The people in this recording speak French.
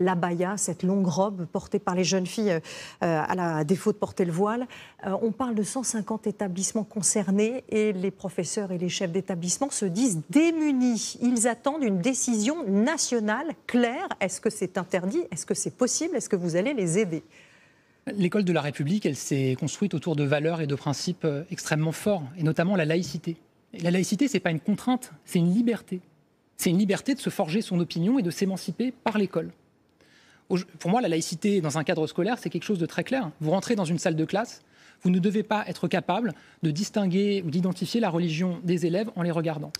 l'abaya, cette longue robe portée par les jeunes filles euh, à la défaut de porter le voile. Euh, on parle de 150 établissements concernés et les professeurs et les chefs d'établissement se disent démunis. Ils attendent une décision nationale claire. Est-ce que c'est interdit Est-ce que c'est possible Est-ce que vous allez les aider L'école de la République, elle s'est construite autour de valeurs et de principes euh, extrêmement forts, et notamment la laïcité. la laïcité, ce n'est pas une contrainte, c'est une liberté. C'est une liberté de se forger son opinion et de s'émanciper par l'école. Pour moi, la laïcité dans un cadre scolaire, c'est quelque chose de très clair. Vous rentrez dans une salle de classe, vous ne devez pas être capable de distinguer ou d'identifier la religion des élèves en les regardant.